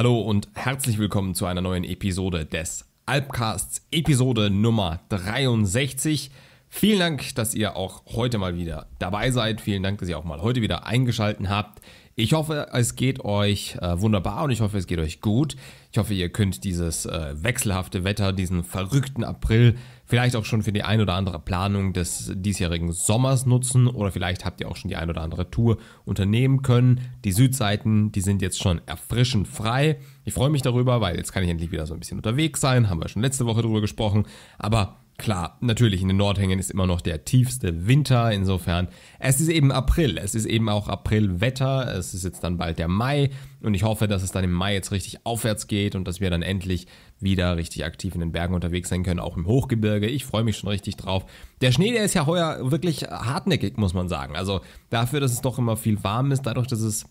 Hallo und herzlich willkommen zu einer neuen Episode des Alpcasts, Episode Nummer 63. Vielen Dank, dass ihr auch heute mal wieder dabei seid. Vielen Dank, dass ihr auch mal heute wieder eingeschalten habt. Ich hoffe, es geht euch äh, wunderbar und ich hoffe, es geht euch gut. Ich hoffe, ihr könnt dieses äh, wechselhafte Wetter, diesen verrückten April vielleicht auch schon für die ein oder andere Planung des diesjährigen Sommers nutzen oder vielleicht habt ihr auch schon die ein oder andere Tour unternehmen können. Die Südseiten, die sind jetzt schon erfrischend frei. Ich freue mich darüber, weil jetzt kann ich endlich wieder so ein bisschen unterwegs sein, haben wir schon letzte Woche darüber gesprochen, aber Klar, natürlich in den Nordhängen ist immer noch der tiefste Winter, insofern. Es ist eben April, es ist eben auch Aprilwetter, es ist jetzt dann bald der Mai und ich hoffe, dass es dann im Mai jetzt richtig aufwärts geht und dass wir dann endlich wieder richtig aktiv in den Bergen unterwegs sein können, auch im Hochgebirge. Ich freue mich schon richtig drauf. Der Schnee, der ist ja heuer wirklich hartnäckig, muss man sagen. Also dafür, dass es doch immer viel warm ist, dadurch, dass es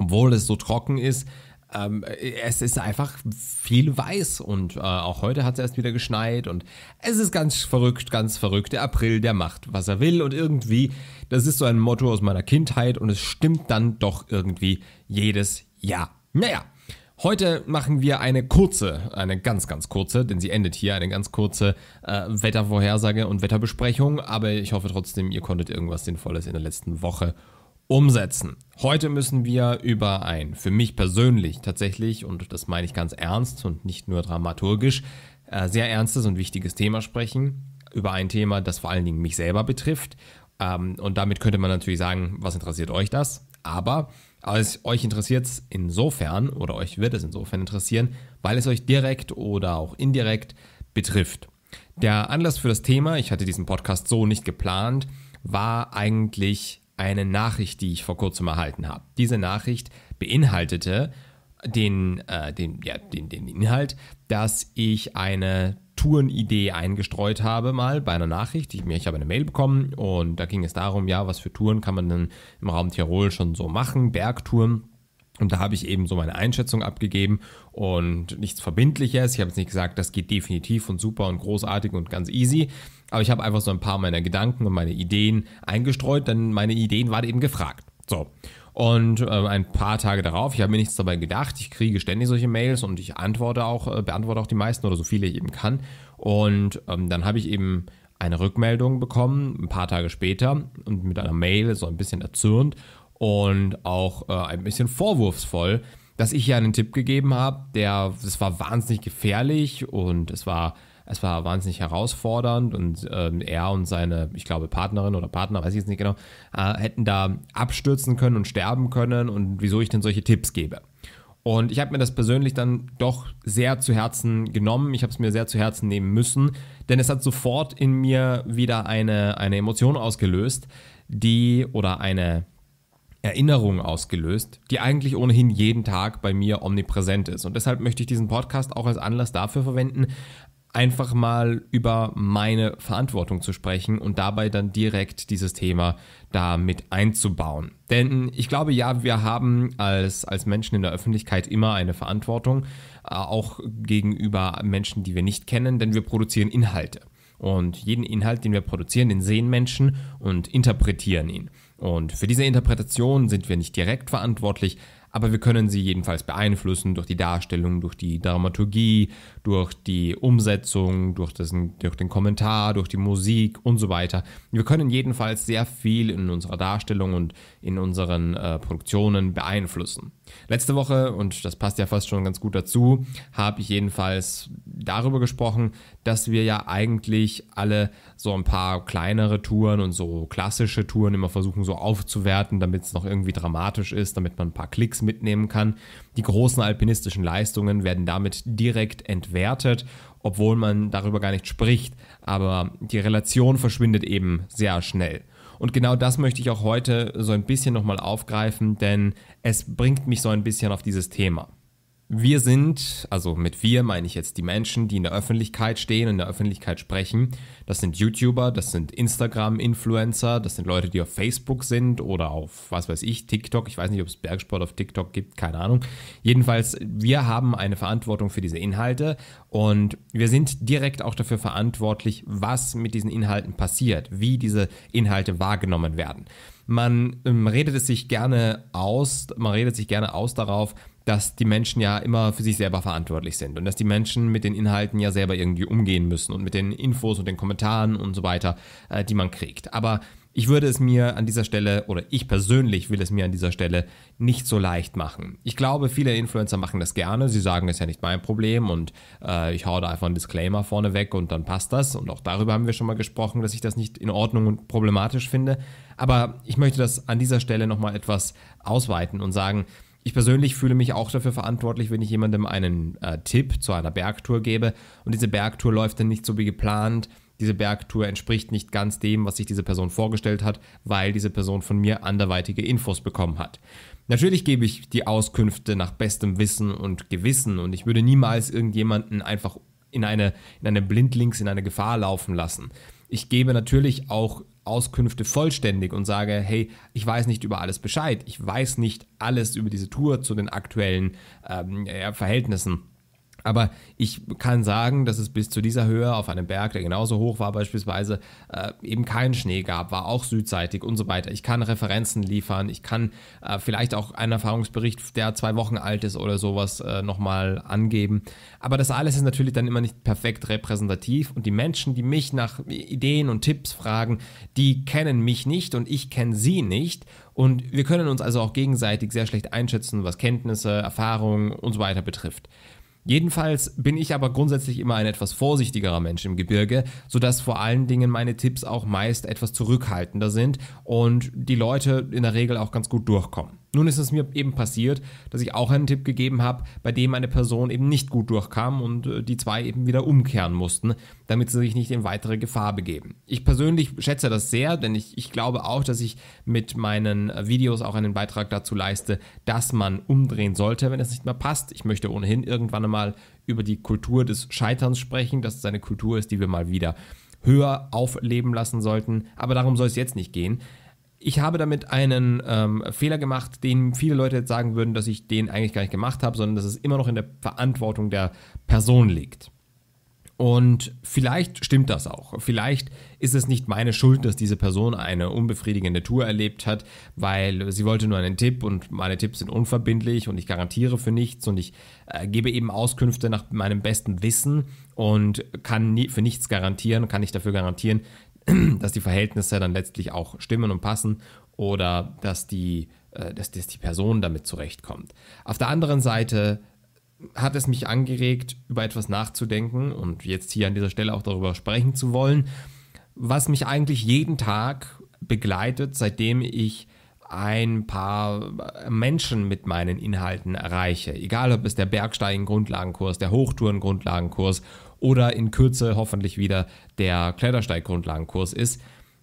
obwohl es so trocken ist, ähm, es ist einfach viel weiß und äh, auch heute hat es erst wieder geschneit und es ist ganz verrückt, ganz verrückt. Der April, der macht, was er will und irgendwie, das ist so ein Motto aus meiner Kindheit und es stimmt dann doch irgendwie jedes Jahr. Naja. Heute machen wir eine kurze, eine ganz, ganz kurze, denn sie endet hier, eine ganz kurze äh, Wettervorhersage und Wetterbesprechung, aber ich hoffe trotzdem, ihr konntet irgendwas Sinnvolles in der letzten Woche umsetzen. Heute müssen wir über ein, für mich persönlich tatsächlich, und das meine ich ganz ernst und nicht nur dramaturgisch, äh, sehr ernstes und wichtiges Thema sprechen. Über ein Thema, das vor allen Dingen mich selber betrifft. Ähm, und damit könnte man natürlich sagen, was interessiert euch das? Aber also euch interessiert es insofern oder euch wird es insofern interessieren, weil es euch direkt oder auch indirekt betrifft. Der Anlass für das Thema, ich hatte diesen Podcast so nicht geplant, war eigentlich eine Nachricht, die ich vor kurzem erhalten habe. Diese Nachricht beinhaltete den, äh, den, ja, den, den Inhalt, dass ich eine Tourenidee eingestreut habe, mal bei einer Nachricht. Ich, ich habe eine Mail bekommen und da ging es darum, ja, was für Touren kann man denn im Raum Tirol schon so machen, Bergtouren. Und da habe ich eben so meine Einschätzung abgegeben und nichts Verbindliches. Ich habe jetzt nicht gesagt, das geht definitiv und super und großartig und ganz easy, aber ich habe einfach so ein paar meiner Gedanken und meine Ideen eingestreut, denn meine Ideen waren eben gefragt. So. Und äh, ein paar Tage darauf, ich habe mir nichts dabei gedacht, ich kriege ständig solche Mails und ich antworte auch, äh, beantworte auch die meisten oder so viele ich eben kann. Und ähm, dann habe ich eben eine Rückmeldung bekommen, ein paar Tage später, und mit einer Mail, so ein bisschen erzürnt und auch äh, ein bisschen vorwurfsvoll, dass ich hier einen Tipp gegeben habe, der, es war wahnsinnig gefährlich und es war es war wahnsinnig herausfordernd und äh, er und seine, ich glaube, Partnerin oder Partner, weiß ich jetzt nicht genau, äh, hätten da abstürzen können und sterben können und wieso ich denn solche Tipps gebe. Und ich habe mir das persönlich dann doch sehr zu Herzen genommen. Ich habe es mir sehr zu Herzen nehmen müssen, denn es hat sofort in mir wieder eine, eine Emotion ausgelöst, die oder eine Erinnerung ausgelöst, die eigentlich ohnehin jeden Tag bei mir omnipräsent ist. Und deshalb möchte ich diesen Podcast auch als Anlass dafür verwenden, einfach mal über meine Verantwortung zu sprechen und dabei dann direkt dieses Thema da mit einzubauen. Denn ich glaube, ja, wir haben als, als Menschen in der Öffentlichkeit immer eine Verantwortung, äh, auch gegenüber Menschen, die wir nicht kennen, denn wir produzieren Inhalte. Und jeden Inhalt, den wir produzieren, den sehen Menschen und interpretieren ihn. Und für diese Interpretation sind wir nicht direkt verantwortlich, aber wir können sie jedenfalls beeinflussen durch die Darstellung, durch die Dramaturgie, durch die Umsetzung, durch, dessen, durch den Kommentar, durch die Musik und so weiter. Wir können jedenfalls sehr viel in unserer Darstellung und in unseren äh, Produktionen beeinflussen. Letzte Woche, und das passt ja fast schon ganz gut dazu, habe ich jedenfalls darüber gesprochen, dass wir ja eigentlich alle so ein paar kleinere Touren und so klassische Touren immer versuchen so aufzuwerten, damit es noch irgendwie dramatisch ist, damit man ein paar Klicks mitnehmen kann. Die großen alpinistischen Leistungen werden damit direkt entwertet wertet, obwohl man darüber gar nicht spricht. Aber die Relation verschwindet eben sehr schnell. Und genau das möchte ich auch heute so ein bisschen nochmal aufgreifen, denn es bringt mich so ein bisschen auf dieses Thema. Wir sind, also mit wir meine ich jetzt die Menschen, die in der Öffentlichkeit stehen, in der Öffentlichkeit sprechen. Das sind YouTuber, das sind Instagram-Influencer, das sind Leute, die auf Facebook sind oder auf, was weiß ich, TikTok. Ich weiß nicht, ob es Bergsport auf TikTok gibt, keine Ahnung. Jedenfalls, wir haben eine Verantwortung für diese Inhalte und wir sind direkt auch dafür verantwortlich, was mit diesen Inhalten passiert, wie diese Inhalte wahrgenommen werden. Man ähm, redet es sich gerne aus, man redet sich gerne aus darauf, dass die Menschen ja immer für sich selber verantwortlich sind und dass die Menschen mit den Inhalten ja selber irgendwie umgehen müssen und mit den Infos und den Kommentaren und so weiter, äh, die man kriegt. Aber ich würde es mir an dieser Stelle, oder ich persönlich will es mir an dieser Stelle nicht so leicht machen. Ich glaube, viele Influencer machen das gerne. Sie sagen, es ist ja nicht mein Problem und äh, ich hau da einfach einen Disclaimer vorne weg und dann passt das. Und auch darüber haben wir schon mal gesprochen, dass ich das nicht in Ordnung und problematisch finde. Aber ich möchte das an dieser Stelle nochmal etwas ausweiten und sagen, ich persönlich fühle mich auch dafür verantwortlich, wenn ich jemandem einen äh, Tipp zu einer Bergtour gebe und diese Bergtour läuft dann nicht so wie geplant. Diese Bergtour entspricht nicht ganz dem, was sich diese Person vorgestellt hat, weil diese Person von mir anderweitige Infos bekommen hat. Natürlich gebe ich die Auskünfte nach bestem Wissen und Gewissen und ich würde niemals irgendjemanden einfach in eine, in eine Blindlings, in eine Gefahr laufen lassen. Ich gebe natürlich auch Auskünfte vollständig und sage, hey, ich weiß nicht über alles Bescheid, ich weiß nicht alles über diese Tour zu den aktuellen ähm, Verhältnissen. Aber ich kann sagen, dass es bis zu dieser Höhe auf einem Berg, der genauso hoch war beispielsweise, äh, eben keinen Schnee gab, war auch südseitig und so weiter. Ich kann Referenzen liefern, ich kann äh, vielleicht auch einen Erfahrungsbericht, der zwei Wochen alt ist oder sowas, äh, nochmal angeben. Aber das alles ist natürlich dann immer nicht perfekt repräsentativ und die Menschen, die mich nach Ideen und Tipps fragen, die kennen mich nicht und ich kenne sie nicht. Und wir können uns also auch gegenseitig sehr schlecht einschätzen, was Kenntnisse, Erfahrungen und so weiter betrifft. Jedenfalls bin ich aber grundsätzlich immer ein etwas vorsichtigerer Mensch im Gebirge, sodass vor allen Dingen meine Tipps auch meist etwas zurückhaltender sind und die Leute in der Regel auch ganz gut durchkommen. Nun ist es mir eben passiert, dass ich auch einen Tipp gegeben habe, bei dem eine Person eben nicht gut durchkam und äh, die zwei eben wieder umkehren mussten, damit sie sich nicht in weitere Gefahr begeben. Ich persönlich schätze das sehr, denn ich, ich glaube auch, dass ich mit meinen äh, Videos auch einen Beitrag dazu leiste, dass man umdrehen sollte, wenn es nicht mehr passt. Ich möchte ohnehin irgendwann einmal über die Kultur des Scheiterns sprechen, dass es eine Kultur ist, die wir mal wieder höher aufleben lassen sollten. Aber darum soll es jetzt nicht gehen ich habe damit einen ähm, Fehler gemacht, den viele Leute jetzt sagen würden, dass ich den eigentlich gar nicht gemacht habe, sondern dass es immer noch in der Verantwortung der Person liegt. Und vielleicht stimmt das auch. Vielleicht ist es nicht meine Schuld, dass diese Person eine unbefriedigende Tour erlebt hat, weil sie wollte nur einen Tipp und meine Tipps sind unverbindlich und ich garantiere für nichts und ich äh, gebe eben Auskünfte nach meinem besten Wissen und kann nie, für nichts garantieren, kann nicht dafür garantieren, dass die Verhältnisse dann letztlich auch stimmen und passen oder dass die, äh, dass, dass die Person damit zurechtkommt. Auf der anderen Seite hat es mich angeregt, über etwas nachzudenken und jetzt hier an dieser Stelle auch darüber sprechen zu wollen, was mich eigentlich jeden Tag begleitet, seitdem ich ein paar Menschen mit meinen Inhalten erreiche. Egal, ob es der Bergsteigen-Grundlagenkurs, der Hochtouren-Grundlagenkurs oder in Kürze hoffentlich wieder der Klettersteiggrundlagenkurs ist.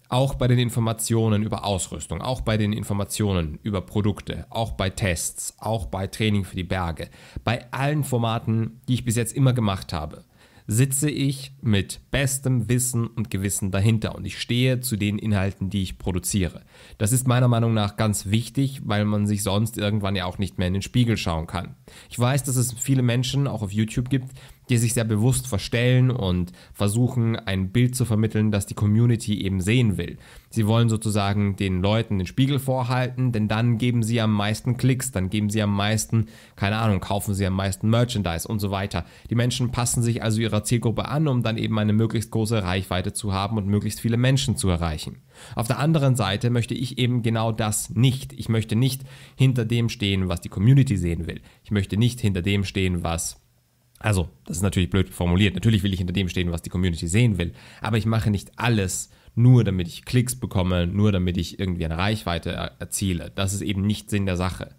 Auch bei den Informationen über Ausrüstung, auch bei den Informationen über Produkte, auch bei Tests, auch bei Training für die Berge, bei allen Formaten, die ich bis jetzt immer gemacht habe, sitze ich mit bestem Wissen und Gewissen dahinter und ich stehe zu den Inhalten, die ich produziere. Das ist meiner Meinung nach ganz wichtig, weil man sich sonst irgendwann ja auch nicht mehr in den Spiegel schauen kann. Ich weiß, dass es viele Menschen auch auf YouTube gibt, die sich sehr bewusst verstellen und versuchen, ein Bild zu vermitteln, das die Community eben sehen will. Sie wollen sozusagen den Leuten den Spiegel vorhalten, denn dann geben sie am meisten Klicks, dann geben sie am meisten, keine Ahnung, kaufen sie am meisten Merchandise und so weiter. Die Menschen passen sich also ihrer Zielgruppe an, um dann eben eine möglichst große Reichweite zu haben und möglichst viele Menschen zu erreichen. Auf der anderen Seite möchte ich eben genau das nicht. Ich möchte nicht hinter dem stehen, was die Community sehen will. Ich möchte nicht hinter dem stehen, was also, das ist natürlich blöd formuliert. Natürlich will ich hinter dem stehen, was die Community sehen will. Aber ich mache nicht alles nur, damit ich Klicks bekomme, nur damit ich irgendwie eine Reichweite er erziele. Das ist eben nicht Sinn der Sache.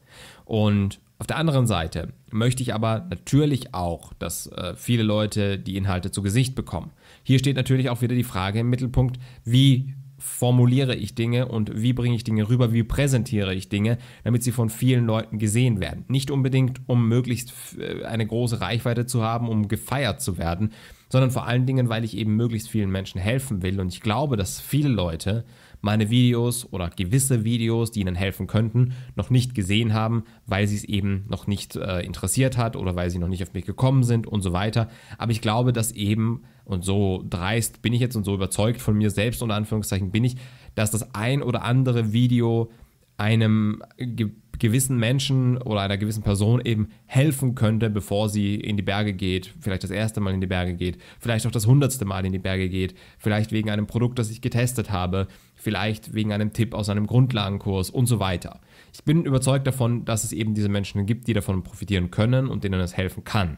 Und auf der anderen Seite möchte ich aber natürlich auch, dass äh, viele Leute die Inhalte zu Gesicht bekommen. Hier steht natürlich auch wieder die Frage im Mittelpunkt, wie formuliere ich Dinge und wie bringe ich Dinge rüber, wie präsentiere ich Dinge, damit sie von vielen Leuten gesehen werden. Nicht unbedingt, um möglichst äh, eine große Reichweite zu haben, um gefeiert zu werden, sondern vor allen Dingen, weil ich eben möglichst vielen Menschen helfen will. Und ich glaube, dass viele Leute meine Videos oder gewisse Videos, die ihnen helfen könnten, noch nicht gesehen haben, weil sie es eben noch nicht äh, interessiert hat oder weil sie noch nicht auf mich gekommen sind und so weiter. Aber ich glaube, dass eben und so dreist bin ich jetzt und so überzeugt von mir selbst unter Anführungszeichen bin ich, dass das ein oder andere Video einem ge gewissen Menschen oder einer gewissen Person eben helfen könnte, bevor sie in die Berge geht, vielleicht das erste Mal in die Berge geht, vielleicht auch das hundertste Mal in die Berge geht, vielleicht wegen einem Produkt, das ich getestet habe, vielleicht wegen einem Tipp aus einem Grundlagenkurs und so weiter. Ich bin überzeugt davon, dass es eben diese Menschen gibt, die davon profitieren können und denen es helfen kann.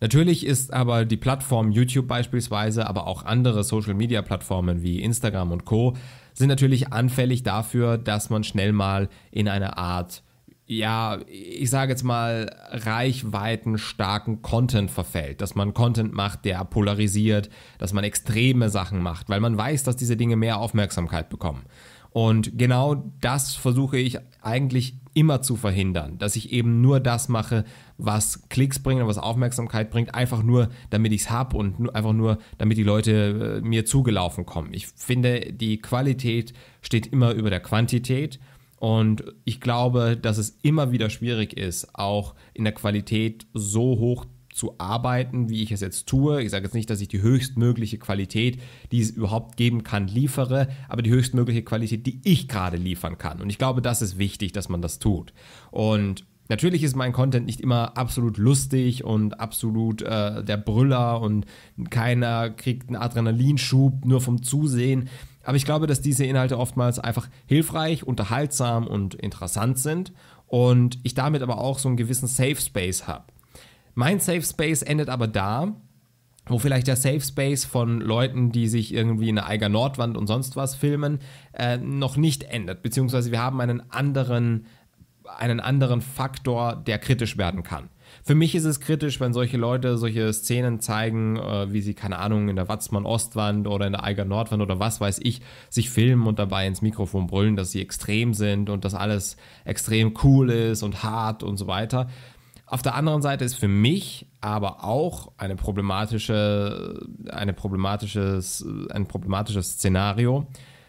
Natürlich ist aber die Plattform YouTube beispielsweise, aber auch andere Social-Media-Plattformen wie Instagram und Co sind natürlich anfällig dafür, dass man schnell mal in eine Art, ja, ich sage jetzt mal, reichweitenstarken Content verfällt, dass man Content macht, der polarisiert, dass man extreme Sachen macht, weil man weiß, dass diese Dinge mehr Aufmerksamkeit bekommen. Und genau das versuche ich eigentlich immer zu verhindern, dass ich eben nur das mache, was Klicks bringt und was Aufmerksamkeit bringt, einfach nur, damit ich es habe und einfach nur, damit die Leute äh, mir zugelaufen kommen. Ich finde, die Qualität steht immer über der Quantität und ich glaube, dass es immer wieder schwierig ist, auch in der Qualität so hoch zu zu arbeiten, wie ich es jetzt tue. Ich sage jetzt nicht, dass ich die höchstmögliche Qualität, die es überhaupt geben kann, liefere, aber die höchstmögliche Qualität, die ich gerade liefern kann. Und ich glaube, das ist wichtig, dass man das tut. Und Natürlich ist mein Content nicht immer absolut lustig und absolut äh, der Brüller und keiner kriegt einen Adrenalinschub nur vom Zusehen. Aber ich glaube, dass diese Inhalte oftmals einfach hilfreich, unterhaltsam und interessant sind und ich damit aber auch so einen gewissen Safe Space habe. Mein Safe Space endet aber da, wo vielleicht der Safe Space von Leuten, die sich irgendwie in der Eiger Nordwand und sonst was filmen, äh, noch nicht endet. Beziehungsweise wir haben einen anderen, einen anderen Faktor, der kritisch werden kann. Für mich ist es kritisch, wenn solche Leute solche Szenen zeigen, äh, wie sie, keine Ahnung, in der Watzmann-Ostwand oder in der Eiger Nordwand oder was weiß ich, sich filmen und dabei ins Mikrofon brüllen, dass sie extrem sind und dass alles extrem cool ist und hart und so weiter. Auf der anderen Seite ist für mich aber auch eine problematische, eine problematisches, ein problematisches Szenario,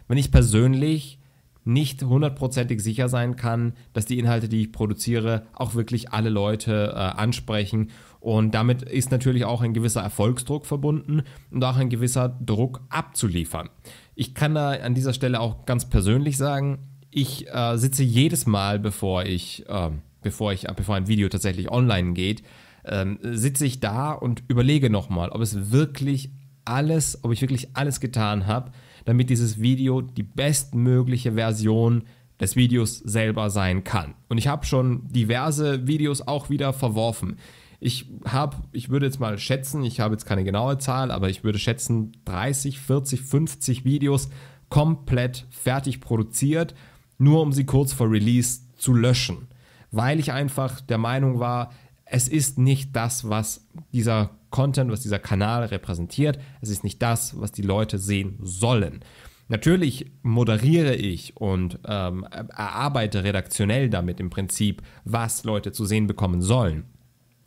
wenn ich persönlich nicht hundertprozentig sicher sein kann, dass die Inhalte, die ich produziere, auch wirklich alle Leute äh, ansprechen. Und damit ist natürlich auch ein gewisser Erfolgsdruck verbunden und auch ein gewisser Druck abzuliefern. Ich kann da an dieser Stelle auch ganz persönlich sagen, ich äh, sitze jedes Mal, bevor ich... Äh, bevor, ich, bevor ein Video tatsächlich online geht, ähm, sitze ich da und überlege nochmal, ob es wirklich alles, ob ich wirklich alles getan habe, damit dieses Video die bestmögliche Version des Videos selber sein kann. Und ich habe schon diverse Videos auch wieder verworfen. Ich habe, ich würde jetzt mal schätzen, ich habe jetzt keine genaue Zahl, aber ich würde schätzen 30, 40, 50 Videos komplett fertig produziert, nur um sie kurz vor Release zu löschen weil ich einfach der Meinung war, es ist nicht das, was dieser Content, was dieser Kanal repräsentiert. Es ist nicht das, was die Leute sehen sollen. Natürlich moderiere ich und ähm, erarbeite redaktionell damit im Prinzip, was Leute zu sehen bekommen sollen.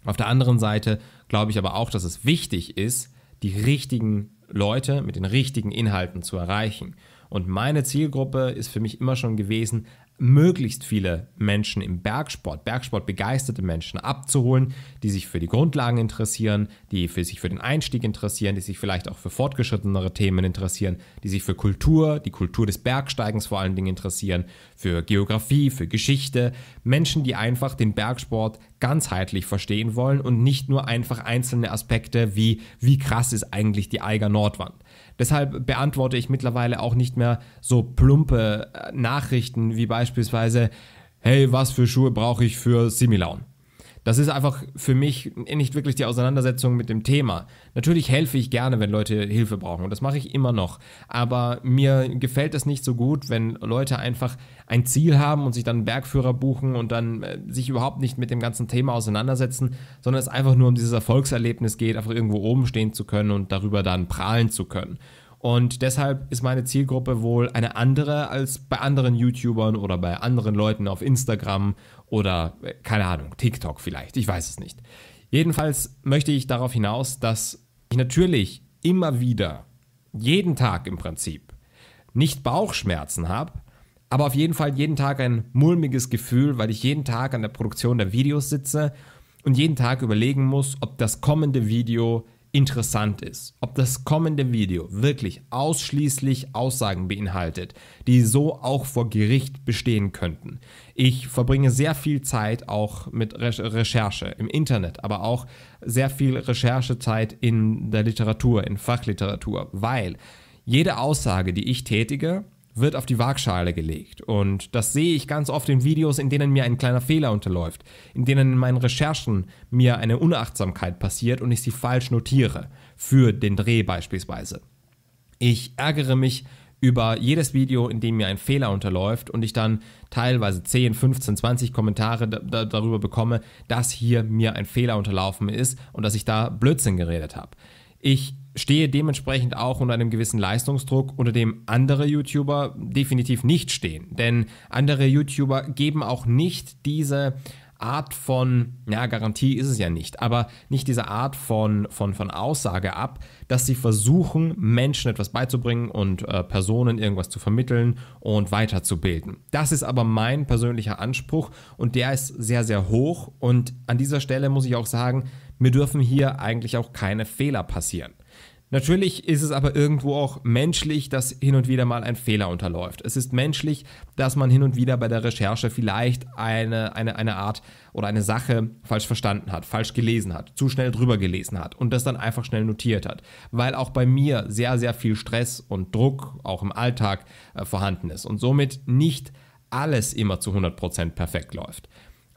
Auf der anderen Seite glaube ich aber auch, dass es wichtig ist, die richtigen Leute mit den richtigen Inhalten zu erreichen. Und meine Zielgruppe ist für mich immer schon gewesen, möglichst viele Menschen im Bergsport, Bergsport begeisterte Menschen abzuholen, die sich für die Grundlagen interessieren, die für sich für den Einstieg interessieren, die sich vielleicht auch für fortgeschrittenere Themen interessieren, die sich für Kultur, die Kultur des Bergsteigens vor allen Dingen interessieren, für Geografie, für Geschichte, Menschen, die einfach den Bergsport ganzheitlich verstehen wollen und nicht nur einfach einzelne Aspekte wie wie krass ist eigentlich die Eiger Nordwand. Deshalb beantworte ich mittlerweile auch nicht mehr so plumpe äh, Nachrichten wie beispielsweise, hey, was für Schuhe brauche ich für Similaun? Das ist einfach für mich nicht wirklich die Auseinandersetzung mit dem Thema. Natürlich helfe ich gerne, wenn Leute Hilfe brauchen und das mache ich immer noch. Aber mir gefällt es nicht so gut, wenn Leute einfach ein Ziel haben und sich dann einen Bergführer buchen und dann äh, sich überhaupt nicht mit dem ganzen Thema auseinandersetzen, sondern es einfach nur um dieses Erfolgserlebnis geht, einfach irgendwo oben stehen zu können und darüber dann prahlen zu können. Und deshalb ist meine Zielgruppe wohl eine andere als bei anderen YouTubern oder bei anderen Leuten auf Instagram oder äh, keine Ahnung, TikTok vielleicht, ich weiß es nicht. Jedenfalls möchte ich darauf hinaus, dass ich natürlich immer wieder, jeden Tag im Prinzip, nicht Bauchschmerzen habe, aber auf jeden Fall jeden Tag ein mulmiges Gefühl, weil ich jeden Tag an der Produktion der Videos sitze und jeden Tag überlegen muss, ob das kommende Video interessant ist, ob das kommende Video wirklich ausschließlich Aussagen beinhaltet, die so auch vor Gericht bestehen könnten. Ich verbringe sehr viel Zeit auch mit Re Recherche im Internet, aber auch sehr viel Recherchezeit in der Literatur, in Fachliteratur, weil jede Aussage, die ich tätige, wird auf die Waagschale gelegt. Und das sehe ich ganz oft in Videos, in denen mir ein kleiner Fehler unterläuft, in denen in meinen Recherchen mir eine Unachtsamkeit passiert und ich sie falsch notiere, für den Dreh beispielsweise. Ich ärgere mich über jedes Video, in dem mir ein Fehler unterläuft und ich dann teilweise 10, 15, 20 Kommentare da darüber bekomme, dass hier mir ein Fehler unterlaufen ist und dass ich da Blödsinn geredet habe. Ich stehe dementsprechend auch unter einem gewissen Leistungsdruck, unter dem andere YouTuber definitiv nicht stehen. Denn andere YouTuber geben auch nicht diese Art von, ja, Garantie ist es ja nicht, aber nicht diese Art von, von, von Aussage ab, dass sie versuchen, Menschen etwas beizubringen und äh, Personen irgendwas zu vermitteln und weiterzubilden. Das ist aber mein persönlicher Anspruch und der ist sehr, sehr hoch und an dieser Stelle muss ich auch sagen, mir dürfen hier eigentlich auch keine Fehler passieren. Natürlich ist es aber irgendwo auch menschlich, dass hin und wieder mal ein Fehler unterläuft. Es ist menschlich, dass man hin und wieder bei der Recherche vielleicht eine, eine, eine Art oder eine Sache falsch verstanden hat, falsch gelesen hat, zu schnell drüber gelesen hat und das dann einfach schnell notiert hat. Weil auch bei mir sehr, sehr viel Stress und Druck auch im Alltag äh, vorhanden ist und somit nicht alles immer zu 100% perfekt läuft.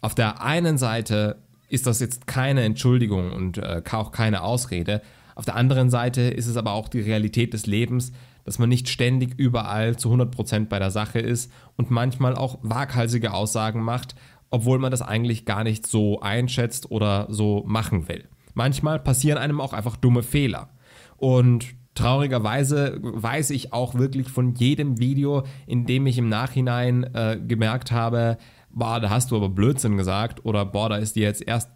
Auf der einen Seite ist das jetzt keine Entschuldigung und äh, auch keine Ausrede. Auf der anderen Seite ist es aber auch die Realität des Lebens, dass man nicht ständig überall zu 100% bei der Sache ist und manchmal auch waghalsige Aussagen macht, obwohl man das eigentlich gar nicht so einschätzt oder so machen will. Manchmal passieren einem auch einfach dumme Fehler. Und traurigerweise weiß ich auch wirklich von jedem Video, in dem ich im Nachhinein äh, gemerkt habe, boah, da hast du aber Blödsinn gesagt oder boah, da ist dir jetzt erst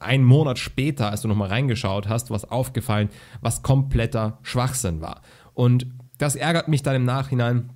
einen Monat später, als du nochmal reingeschaut hast, was aufgefallen, was kompletter Schwachsinn war. Und das ärgert mich dann im Nachhinein.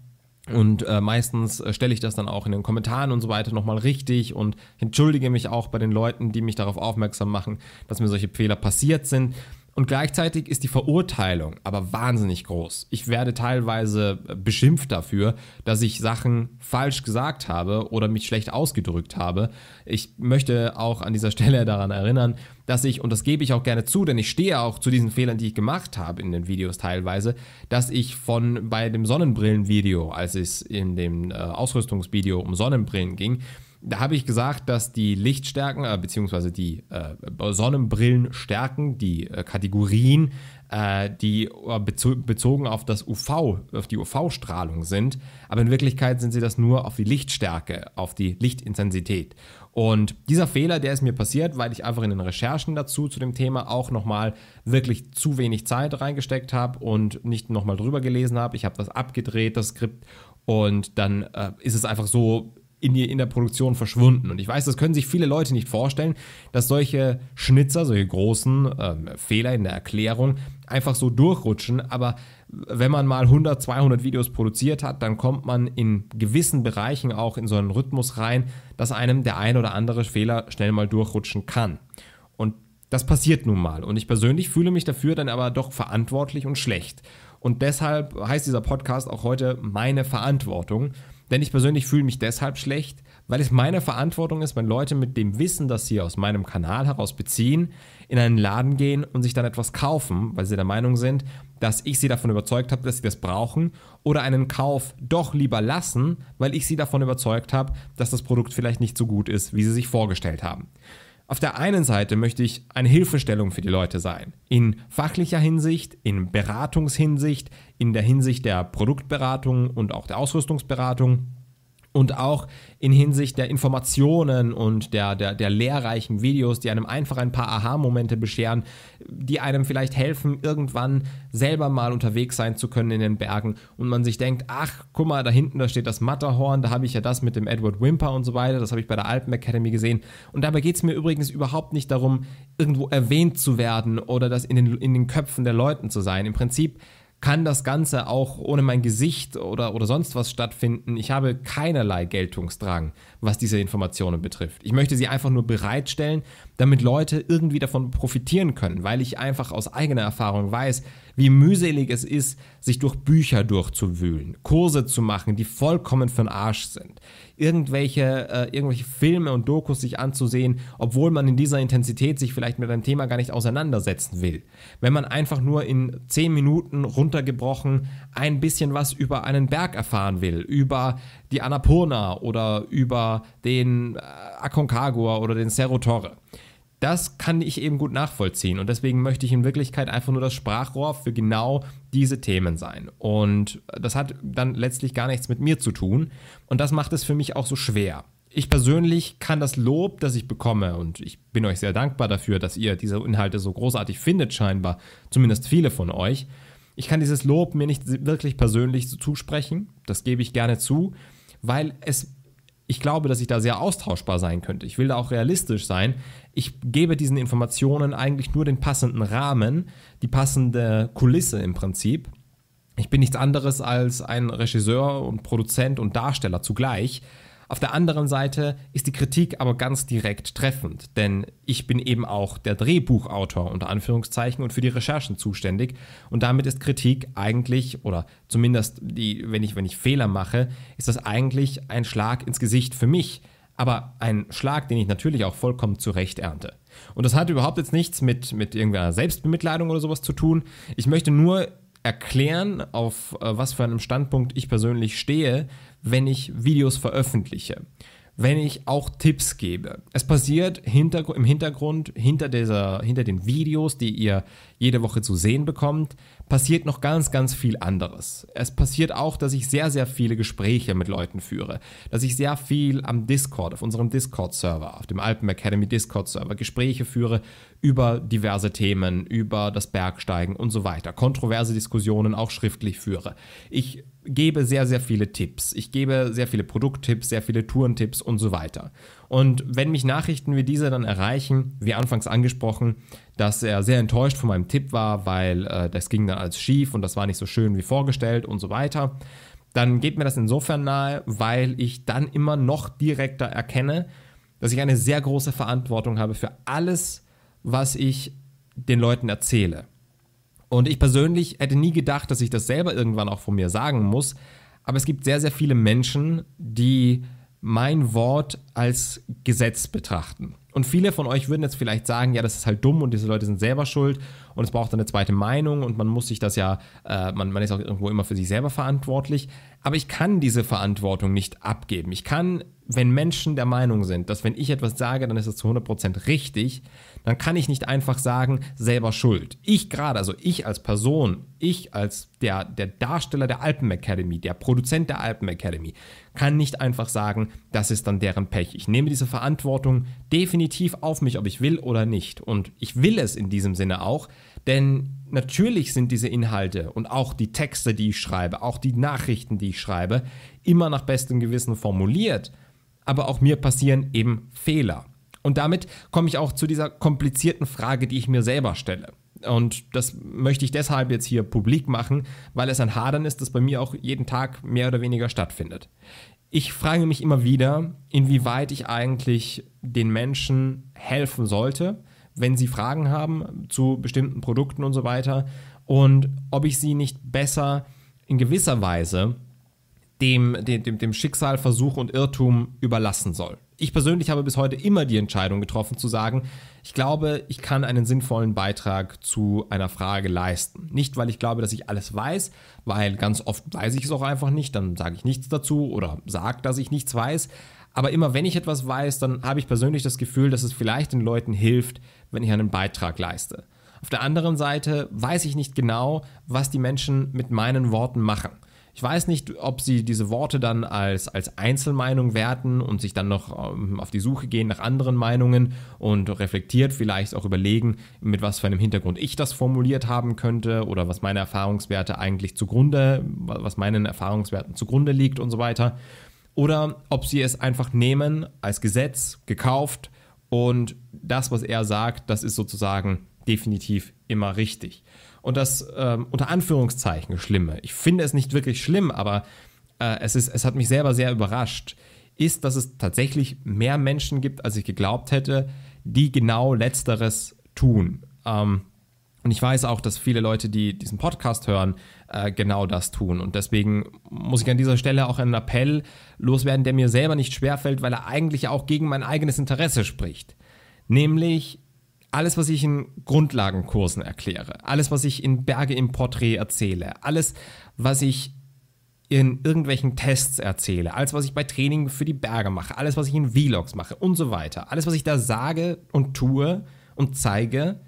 Und äh, meistens äh, stelle ich das dann auch in den Kommentaren und so weiter nochmal richtig und entschuldige mich auch bei den Leuten, die mich darauf aufmerksam machen, dass mir solche Fehler passiert sind. Und gleichzeitig ist die Verurteilung aber wahnsinnig groß. Ich werde teilweise beschimpft dafür, dass ich Sachen falsch gesagt habe oder mich schlecht ausgedrückt habe. Ich möchte auch an dieser Stelle daran erinnern, dass ich, und das gebe ich auch gerne zu, denn ich stehe auch zu diesen Fehlern, die ich gemacht habe in den Videos teilweise, dass ich von bei dem Sonnenbrillenvideo, als es in dem äh, Ausrüstungsvideo um Sonnenbrillen ging, da habe ich gesagt, dass die Lichtstärken, äh, beziehungsweise die äh, Sonnenbrillenstärken, die äh, Kategorien, äh, die äh, bezogen auf das UV, auf die UV-Strahlung sind, aber in Wirklichkeit sind sie das nur auf die Lichtstärke, auf die Lichtintensität. Und dieser Fehler, der ist mir passiert, weil ich einfach in den Recherchen dazu zu dem Thema auch nochmal wirklich zu wenig Zeit reingesteckt habe und nicht nochmal drüber gelesen habe. Ich habe was abgedreht, das Skript, und dann äh, ist es einfach so in, die, in der Produktion verschwunden. Und ich weiß, das können sich viele Leute nicht vorstellen, dass solche Schnitzer, solche großen ähm, Fehler in der Erklärung einfach so durchrutschen, aber wenn man mal 100, 200 Videos produziert hat, dann kommt man in gewissen Bereichen auch in so einen Rhythmus rein, dass einem der ein oder andere Fehler schnell mal durchrutschen kann. Und das passiert nun mal. Und ich persönlich fühle mich dafür dann aber doch verantwortlich und schlecht. Und deshalb heißt dieser Podcast auch heute meine Verantwortung. Denn ich persönlich fühle mich deshalb schlecht, weil es meine Verantwortung ist, wenn Leute mit dem Wissen, das sie aus meinem Kanal heraus beziehen, in einen Laden gehen und sich dann etwas kaufen, weil sie der Meinung sind, dass ich sie davon überzeugt habe, dass sie das brauchen oder einen Kauf doch lieber lassen, weil ich sie davon überzeugt habe, dass das Produkt vielleicht nicht so gut ist, wie sie sich vorgestellt haben. Auf der einen Seite möchte ich eine Hilfestellung für die Leute sein. In fachlicher Hinsicht, in Beratungshinsicht, in der Hinsicht der Produktberatung und auch der Ausrüstungsberatung und auch in Hinsicht der Informationen und der, der, der lehrreichen Videos, die einem einfach ein paar Aha-Momente bescheren, die einem vielleicht helfen, irgendwann selber mal unterwegs sein zu können in den Bergen und man sich denkt, ach, guck mal, da hinten, da steht das Matterhorn, da habe ich ja das mit dem Edward Wimper und so weiter, das habe ich bei der Alpen Academy gesehen und dabei geht es mir übrigens überhaupt nicht darum, irgendwo erwähnt zu werden oder das in den, in den Köpfen der Leuten zu sein. Im Prinzip kann das Ganze auch ohne mein Gesicht oder, oder sonst was stattfinden. Ich habe keinerlei Geltungsdrang, was diese Informationen betrifft. Ich möchte sie einfach nur bereitstellen, damit Leute irgendwie davon profitieren können, weil ich einfach aus eigener Erfahrung weiß, wie mühselig es ist, sich durch Bücher durchzuwühlen, Kurse zu machen, die vollkommen für den Arsch sind, irgendwelche, äh, irgendwelche Filme und Dokus sich anzusehen, obwohl man in dieser Intensität sich vielleicht mit einem Thema gar nicht auseinandersetzen will. Wenn man einfach nur in 10 Minuten runtergebrochen ein bisschen was über einen Berg erfahren will, über die Annapurna oder über den äh, Aconcagua oder den Cerro Torre das kann ich eben gut nachvollziehen. Und deswegen möchte ich in Wirklichkeit einfach nur das Sprachrohr für genau diese Themen sein. Und das hat dann letztlich gar nichts mit mir zu tun. Und das macht es für mich auch so schwer. Ich persönlich kann das Lob, das ich bekomme, und ich bin euch sehr dankbar dafür, dass ihr diese Inhalte so großartig findet, scheinbar, zumindest viele von euch. Ich kann dieses Lob mir nicht wirklich persönlich zusprechen, das gebe ich gerne zu, weil es ich glaube, dass ich da sehr austauschbar sein könnte. Ich will da auch realistisch sein. Ich gebe diesen Informationen eigentlich nur den passenden Rahmen, die passende Kulisse im Prinzip. Ich bin nichts anderes als ein Regisseur und Produzent und Darsteller zugleich. Auf der anderen Seite ist die Kritik aber ganz direkt treffend, denn ich bin eben auch der Drehbuchautor unter Anführungszeichen und für die Recherchen zuständig und damit ist Kritik eigentlich oder zumindest die wenn ich wenn ich Fehler mache, ist das eigentlich ein Schlag ins Gesicht für mich, aber ein Schlag, den ich natürlich auch vollkommen zurecht ernte. Und das hat überhaupt jetzt nichts mit mit irgendeiner Selbstbemitleidung oder sowas zu tun. Ich möchte nur erklären, auf äh, was für einem Standpunkt ich persönlich stehe, wenn ich Videos veröffentliche, wenn ich auch Tipps gebe. Es passiert hinter, im Hintergrund, hinter, dieser, hinter den Videos, die ihr jede Woche zu sehen bekommt, passiert noch ganz, ganz viel anderes. Es passiert auch, dass ich sehr, sehr viele Gespräche mit Leuten führe, dass ich sehr viel am Discord, auf unserem Discord-Server, auf dem Alpen Academy Discord-Server Gespräche führe über diverse Themen, über das Bergsteigen und so weiter, kontroverse Diskussionen auch schriftlich führe. Ich gebe sehr, sehr viele Tipps. Ich gebe sehr viele Produkttipps, sehr viele Tourentipps und so weiter. Und wenn mich Nachrichten wie diese dann erreichen, wie anfangs angesprochen, dass er sehr enttäuscht von meinem Tipp war, weil äh, das ging dann als schief und das war nicht so schön wie vorgestellt und so weiter, dann geht mir das insofern nahe, weil ich dann immer noch direkter erkenne, dass ich eine sehr große Verantwortung habe für alles, was ich den Leuten erzähle. Und ich persönlich hätte nie gedacht, dass ich das selber irgendwann auch von mir sagen muss. Aber es gibt sehr, sehr viele Menschen, die mein Wort als Gesetz betrachten. Und viele von euch würden jetzt vielleicht sagen, ja, das ist halt dumm und diese Leute sind selber schuld und es braucht eine zweite Meinung und man muss sich das ja, äh, man, man ist auch irgendwo immer für sich selber verantwortlich. Aber ich kann diese Verantwortung nicht abgeben. Ich kann, wenn Menschen der Meinung sind, dass wenn ich etwas sage, dann ist das zu 100% richtig, dann kann ich nicht einfach sagen, selber schuld. Ich gerade, also ich als Person, ich als der, der Darsteller der Alpen Academy, der Produzent der Alpen Academy, kann nicht einfach sagen, das ist dann deren Pech. Ich nehme diese Verantwortung definitiv auf mich, ob ich will oder nicht. Und ich will es in diesem Sinne auch, denn natürlich sind diese Inhalte und auch die Texte, die ich schreibe, auch die Nachrichten, die ich schreibe, immer nach bestem Gewissen formuliert. Aber auch mir passieren eben Fehler. Und damit komme ich auch zu dieser komplizierten Frage, die ich mir selber stelle. Und das möchte ich deshalb jetzt hier publik machen, weil es ein Hadern ist, das bei mir auch jeden Tag mehr oder weniger stattfindet. Ich frage mich immer wieder, inwieweit ich eigentlich den Menschen helfen sollte, wenn sie Fragen haben zu bestimmten Produkten und so weiter und ob ich sie nicht besser in gewisser Weise dem, dem, dem Schicksal, Versuch und Irrtum überlassen soll ich persönlich habe bis heute immer die Entscheidung getroffen zu sagen, ich glaube, ich kann einen sinnvollen Beitrag zu einer Frage leisten. Nicht, weil ich glaube, dass ich alles weiß, weil ganz oft weiß ich es auch einfach nicht, dann sage ich nichts dazu oder sage, dass ich nichts weiß. Aber immer wenn ich etwas weiß, dann habe ich persönlich das Gefühl, dass es vielleicht den Leuten hilft, wenn ich einen Beitrag leiste. Auf der anderen Seite weiß ich nicht genau, was die Menschen mit meinen Worten machen. Ich weiß nicht, ob sie diese Worte dann als, als Einzelmeinung werten und sich dann noch ähm, auf die Suche gehen nach anderen Meinungen und reflektiert vielleicht auch überlegen, mit was für einem Hintergrund ich das formuliert haben könnte oder was meine Erfahrungswerte eigentlich zugrunde, was meinen Erfahrungswerten zugrunde liegt und so weiter. Oder ob sie es einfach nehmen als Gesetz, gekauft und das, was er sagt, das ist sozusagen definitiv immer richtig und das ähm, unter Anführungszeichen Schlimme, ich finde es nicht wirklich schlimm, aber äh, es, ist, es hat mich selber sehr überrascht, ist, dass es tatsächlich mehr Menschen gibt, als ich geglaubt hätte, die genau letzteres tun. Ähm, und ich weiß auch, dass viele Leute, die diesen Podcast hören, äh, genau das tun. Und deswegen muss ich an dieser Stelle auch einen Appell loswerden, der mir selber nicht schwerfällt, weil er eigentlich auch gegen mein eigenes Interesse spricht. Nämlich alles, was ich in Grundlagenkursen erkläre, alles, was ich in Berge im Porträt erzähle, alles, was ich in irgendwelchen Tests erzähle, alles, was ich bei Training für die Berge mache, alles, was ich in Vlogs mache und so weiter, alles, was ich da sage und tue und zeige,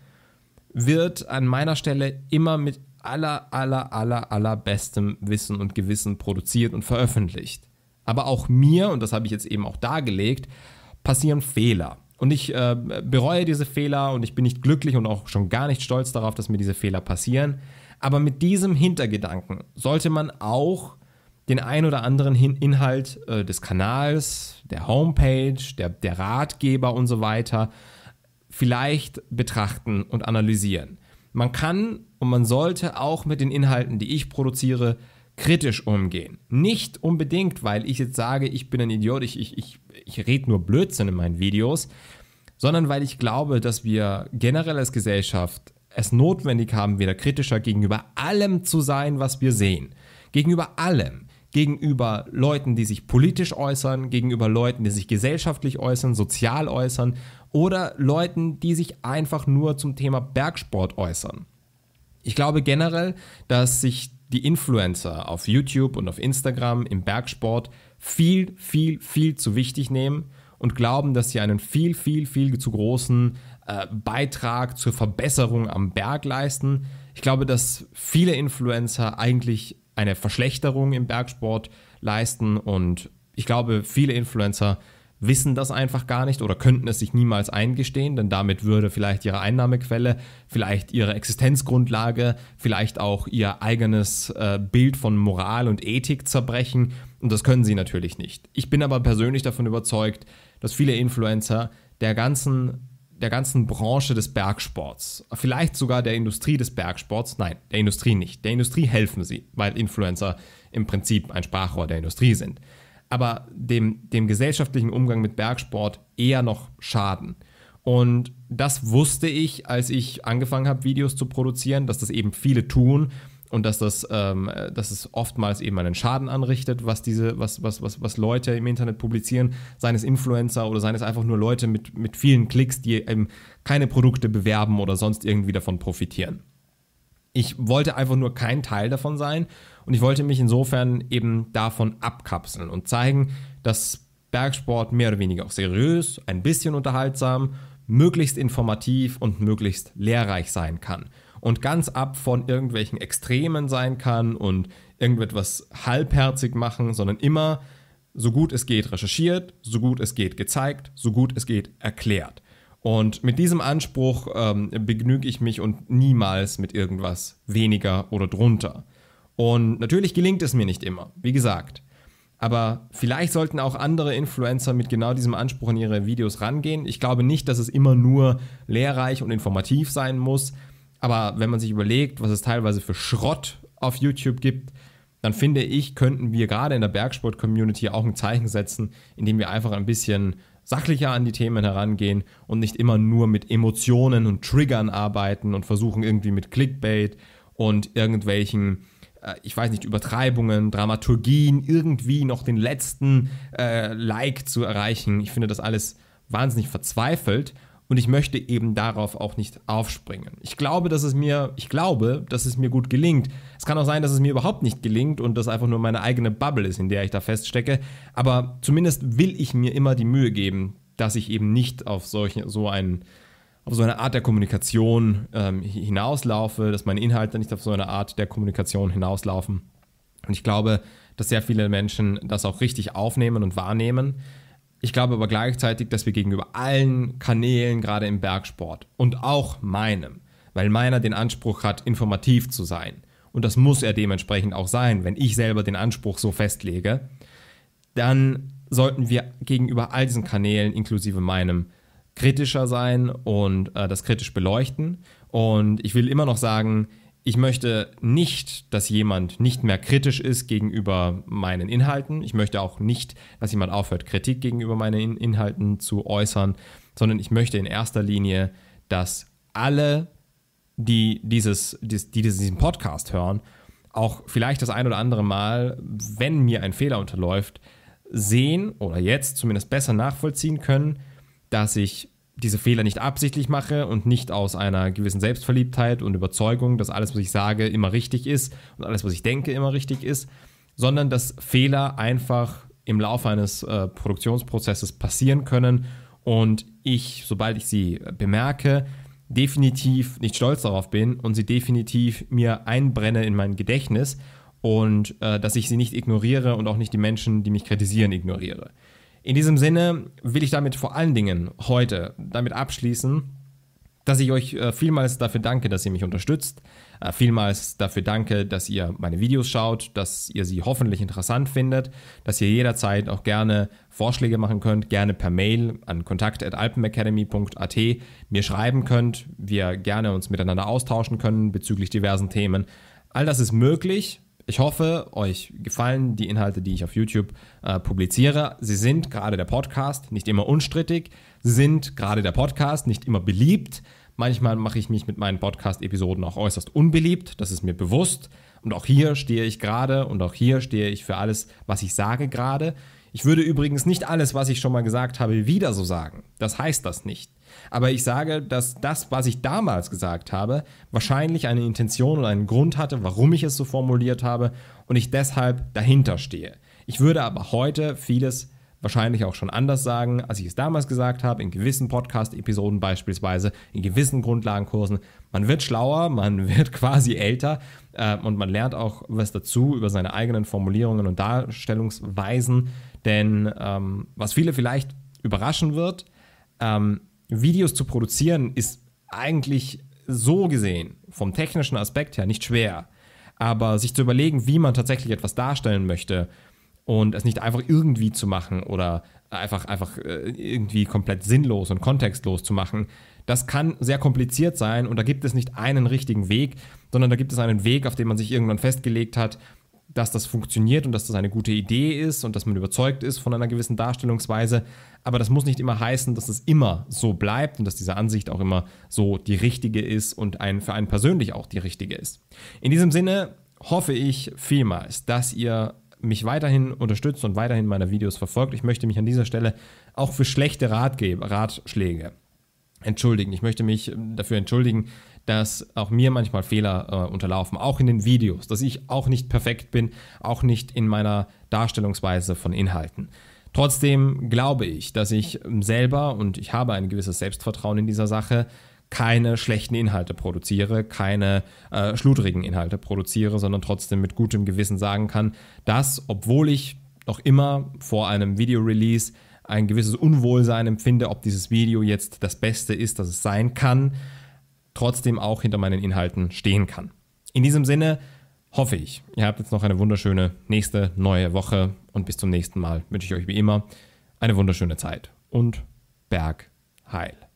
wird an meiner Stelle immer mit aller, aller, aller, allerbestem Wissen und Gewissen produziert und veröffentlicht. Aber auch mir, und das habe ich jetzt eben auch dargelegt, passieren Fehler. Und ich äh, bereue diese Fehler und ich bin nicht glücklich und auch schon gar nicht stolz darauf, dass mir diese Fehler passieren. Aber mit diesem Hintergedanken sollte man auch den ein oder anderen Hin Inhalt äh, des Kanals, der Homepage, der, der Ratgeber und so weiter vielleicht betrachten und analysieren. Man kann und man sollte auch mit den Inhalten, die ich produziere, kritisch umgehen. Nicht unbedingt, weil ich jetzt sage, ich bin ein Idiot, ich, ich, ich ich rede nur Blödsinn in meinen Videos, sondern weil ich glaube, dass wir generell als Gesellschaft es notwendig haben, wieder kritischer gegenüber allem zu sein, was wir sehen. Gegenüber allem. Gegenüber Leuten, die sich politisch äußern, gegenüber Leuten, die sich gesellschaftlich äußern, sozial äußern oder Leuten, die sich einfach nur zum Thema Bergsport äußern. Ich glaube generell, dass sich die Influencer auf YouTube und auf Instagram im Bergsport viel, viel, viel zu wichtig nehmen und glauben, dass sie einen viel, viel, viel zu großen äh, Beitrag zur Verbesserung am Berg leisten. Ich glaube, dass viele Influencer eigentlich eine Verschlechterung im Bergsport leisten und ich glaube, viele Influencer wissen das einfach gar nicht oder könnten es sich niemals eingestehen, denn damit würde vielleicht ihre Einnahmequelle, vielleicht ihre Existenzgrundlage, vielleicht auch ihr eigenes äh, Bild von Moral und Ethik zerbrechen und das können sie natürlich nicht. Ich bin aber persönlich davon überzeugt, dass viele Influencer der ganzen der ganzen Branche des Bergsports, vielleicht sogar der Industrie des Bergsports, nein, der Industrie nicht. Der Industrie helfen sie, weil Influencer im Prinzip ein Sprachrohr der Industrie sind aber dem, dem gesellschaftlichen Umgang mit Bergsport eher noch schaden. Und das wusste ich, als ich angefangen habe, Videos zu produzieren, dass das eben viele tun und dass das, ähm, dass es oftmals eben einen Schaden anrichtet, was diese, was, was, was, was Leute im Internet publizieren, seines Influencer oder seines einfach nur Leute mit, mit vielen Klicks, die eben keine Produkte bewerben oder sonst irgendwie davon profitieren. Ich wollte einfach nur kein Teil davon sein und ich wollte mich insofern eben davon abkapseln und zeigen, dass Bergsport mehr oder weniger auch seriös, ein bisschen unterhaltsam, möglichst informativ und möglichst lehrreich sein kann. Und ganz ab von irgendwelchen Extremen sein kann und irgendetwas halbherzig machen, sondern immer so gut es geht recherchiert, so gut es geht gezeigt, so gut es geht erklärt. Und mit diesem Anspruch ähm, begnüge ich mich und niemals mit irgendwas weniger oder drunter. Und natürlich gelingt es mir nicht immer, wie gesagt. Aber vielleicht sollten auch andere Influencer mit genau diesem Anspruch in ihre Videos rangehen. Ich glaube nicht, dass es immer nur lehrreich und informativ sein muss. Aber wenn man sich überlegt, was es teilweise für Schrott auf YouTube gibt, dann finde ich, könnten wir gerade in der Bergsport-Community auch ein Zeichen setzen, indem wir einfach ein bisschen sachlicher an die Themen herangehen und nicht immer nur mit Emotionen und Triggern arbeiten und versuchen irgendwie mit Clickbait und irgendwelchen äh, ich weiß nicht, Übertreibungen, Dramaturgien, irgendwie noch den letzten äh, Like zu erreichen. Ich finde das alles wahnsinnig verzweifelt und ich möchte eben darauf auch nicht aufspringen. Ich glaube, dass es mir, ich glaube, dass es mir gut gelingt. Es kann auch sein, dass es mir überhaupt nicht gelingt und das einfach nur meine eigene Bubble ist, in der ich da feststecke. Aber zumindest will ich mir immer die Mühe geben, dass ich eben nicht auf solche, so einen auf so eine Art der Kommunikation ähm, hinauslaufe, dass meine Inhalte nicht auf so eine Art der Kommunikation hinauslaufen. Und ich glaube, dass sehr viele Menschen das auch richtig aufnehmen und wahrnehmen. Ich glaube aber gleichzeitig, dass wir gegenüber allen Kanälen, gerade im Bergsport und auch meinem, weil meiner den Anspruch hat, informativ zu sein, und das muss er dementsprechend auch sein, wenn ich selber den Anspruch so festlege, dann sollten wir gegenüber all diesen Kanälen, inklusive meinem, kritischer sein und äh, das kritisch beleuchten. Und ich will immer noch sagen, ich möchte nicht, dass jemand nicht mehr kritisch ist gegenüber meinen Inhalten. Ich möchte auch nicht, dass jemand aufhört, Kritik gegenüber meinen Inhalten zu äußern, sondern ich möchte in erster Linie, dass alle, die, dieses, die, die diesen Podcast hören, auch vielleicht das ein oder andere Mal, wenn mir ein Fehler unterläuft, sehen oder jetzt zumindest besser nachvollziehen können, dass ich diese Fehler nicht absichtlich mache und nicht aus einer gewissen Selbstverliebtheit und Überzeugung, dass alles, was ich sage, immer richtig ist und alles, was ich denke, immer richtig ist, sondern dass Fehler einfach im Laufe eines äh, Produktionsprozesses passieren können und ich, sobald ich sie bemerke, definitiv nicht stolz darauf bin und sie definitiv mir einbrenne in mein Gedächtnis und äh, dass ich sie nicht ignoriere und auch nicht die Menschen, die mich kritisieren, ignoriere. In diesem Sinne will ich damit vor allen Dingen heute damit abschließen, dass ich euch äh, vielmals dafür danke, dass ihr mich unterstützt. Äh, vielmals dafür danke, dass ihr meine Videos schaut, dass ihr sie hoffentlich interessant findet, dass ihr jederzeit auch gerne Vorschläge machen könnt, gerne per Mail an kontakt.alpenacademy.at mir schreiben könnt, wir gerne uns miteinander austauschen können bezüglich diversen Themen. All das ist möglich ich hoffe, euch gefallen die Inhalte, die ich auf YouTube äh, publiziere. Sie sind gerade der Podcast nicht immer unstrittig, Sie sind gerade der Podcast nicht immer beliebt. Manchmal mache ich mich mit meinen Podcast-Episoden auch äußerst unbeliebt, das ist mir bewusst. Und auch hier stehe ich gerade und auch hier stehe ich für alles, was ich sage gerade. Ich würde übrigens nicht alles, was ich schon mal gesagt habe, wieder so sagen. Das heißt das nicht. Aber ich sage, dass das, was ich damals gesagt habe, wahrscheinlich eine Intention oder einen Grund hatte, warum ich es so formuliert habe und ich deshalb dahinter stehe. Ich würde aber heute vieles wahrscheinlich auch schon anders sagen, als ich es damals gesagt habe, in gewissen Podcast-Episoden beispielsweise, in gewissen Grundlagenkursen. Man wird schlauer, man wird quasi älter äh, und man lernt auch was dazu über seine eigenen Formulierungen und Darstellungsweisen. Denn ähm, was viele vielleicht überraschen wird, ähm, Videos zu produzieren ist eigentlich so gesehen vom technischen Aspekt her nicht schwer. Aber sich zu überlegen, wie man tatsächlich etwas darstellen möchte, und es nicht einfach irgendwie zu machen oder einfach, einfach äh, irgendwie komplett sinnlos und kontextlos zu machen, das kann sehr kompliziert sein und da gibt es nicht einen richtigen Weg, sondern da gibt es einen Weg, auf den man sich irgendwann festgelegt hat, dass das funktioniert und dass das eine gute Idee ist und dass man überzeugt ist von einer gewissen Darstellungsweise. Aber das muss nicht immer heißen, dass es immer so bleibt und dass diese Ansicht auch immer so die richtige ist und ein, für einen persönlich auch die richtige ist. In diesem Sinne hoffe ich vielmals, dass ihr mich weiterhin unterstützt und weiterhin meine Videos verfolgt. Ich möchte mich an dieser Stelle auch für schlechte Ratgeber, Ratschläge entschuldigen. Ich möchte mich dafür entschuldigen, dass auch mir manchmal Fehler äh, unterlaufen, auch in den Videos, dass ich auch nicht perfekt bin, auch nicht in meiner Darstellungsweise von Inhalten. Trotzdem glaube ich, dass ich ähm, selber und ich habe ein gewisses Selbstvertrauen in dieser Sache keine schlechten Inhalte produziere, keine äh, schludrigen Inhalte produziere, sondern trotzdem mit gutem Gewissen sagen kann, dass, obwohl ich noch immer vor einem Video-Release ein gewisses Unwohlsein empfinde, ob dieses Video jetzt das Beste ist, das es sein kann, trotzdem auch hinter meinen Inhalten stehen kann. In diesem Sinne hoffe ich, ihr habt jetzt noch eine wunderschöne nächste neue Woche und bis zum nächsten Mal wünsche ich euch wie immer eine wunderschöne Zeit und Berg heil.